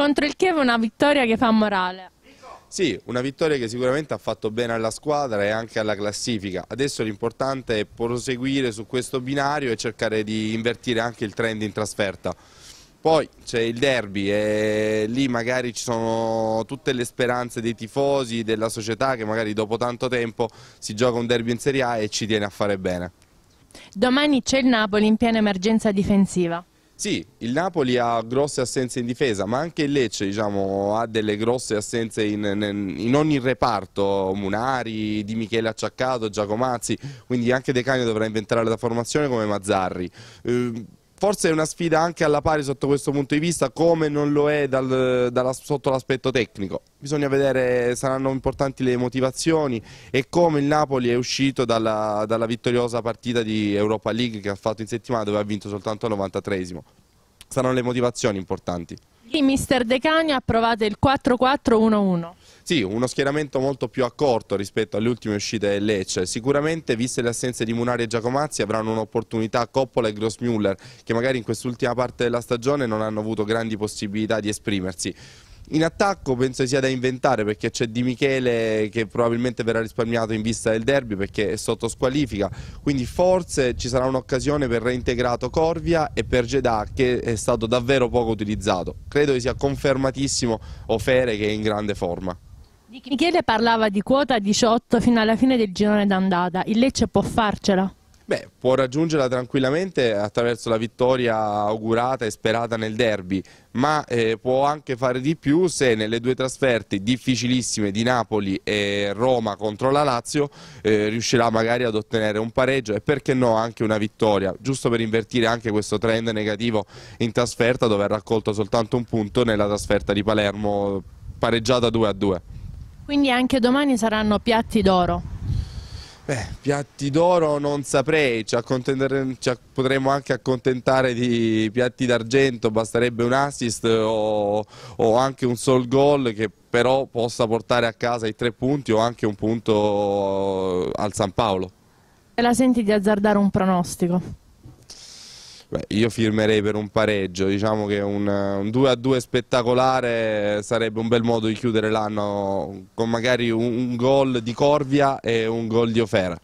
contro il Chievo una vittoria che fa morale. Sì, una vittoria che sicuramente ha fatto bene alla squadra e anche alla classifica. Adesso l'importante è proseguire su questo binario e cercare di invertire anche il trend in trasferta. Poi c'è il derby e lì magari ci sono tutte le speranze dei tifosi, della società che magari dopo tanto tempo si gioca un derby in Serie A e ci tiene a fare bene. Domani c'è il Napoli in piena emergenza difensiva. Sì, il Napoli ha grosse assenze in difesa, ma anche il Lecce diciamo, ha delle grosse assenze in, in, ogni reparto, Munari, Di Michele Acciaccato, Giacomazzi, quindi anche De Canio dovrà inventare la formazione come Mazzarri. Eh, forse è una sfida anche alla pari sotto questo punto di vista, come non lo è dal, dalla, sotto l'aspetto tecnico. Bisogna vedere, saranno importanti le motivazioni e come il Napoli è uscito dalla, dalla vittoriosa partita di Europa League che ha fatto in settimana dove ha vinto soltanto il 93esimo. Saranno le motivazioni importanti. Mister De Decania approvate il 4-4-1-1. Sì, uno schieramento molto più accorto rispetto alle ultime uscite del Lecce. Sicuramente, viste le assenze di Munari e Giacomazzi, avranno un'opportunità Coppola e Grossmuller, che magari in quest'ultima parte della stagione non hanno avuto grandi possibilità di esprimersi. In attacco penso sia da inventare perché c'è Di Michele che probabilmente verrà risparmiato in vista del derby perché è sotto squalifica, quindi forse ci sarà un'occasione per reintegrato Corvia e per Gedà che è stato davvero poco utilizzato. Credo che sia confermatissimo Ofere che è in grande forma. Di Michele parlava di quota 18 fino alla fine del girone d'andata, il Lecce può farcela? Beh, può raggiungerla tranquillamente attraverso la vittoria augurata e sperata nel derby, ma eh, può anche fare di più se nelle due trasferte difficilissime di Napoli e Roma contro la Lazio eh, riuscirà magari ad ottenere un pareggio e perché no anche una vittoria, giusto per invertire anche questo trend negativo in trasferta dove ha raccolto soltanto un punto nella trasferta di Palermo pareggiata 2 a 2. Quindi anche domani saranno piatti d'oro? Beh, piatti d'oro non saprei, ci, ci, potremmo anche accontentare di piatti d'argento, basterebbe un assist o, o anche un sol gol che però possa portare a casa i tre punti o anche un punto al San Paolo. Te la senti di azzardare un pronostico? Beh, io firmerei per un pareggio, diciamo che un, 2 a 2 spettacolare sarebbe un bel modo di chiudere l'anno con magari un, un gol di Corvia e un gol di Ofera.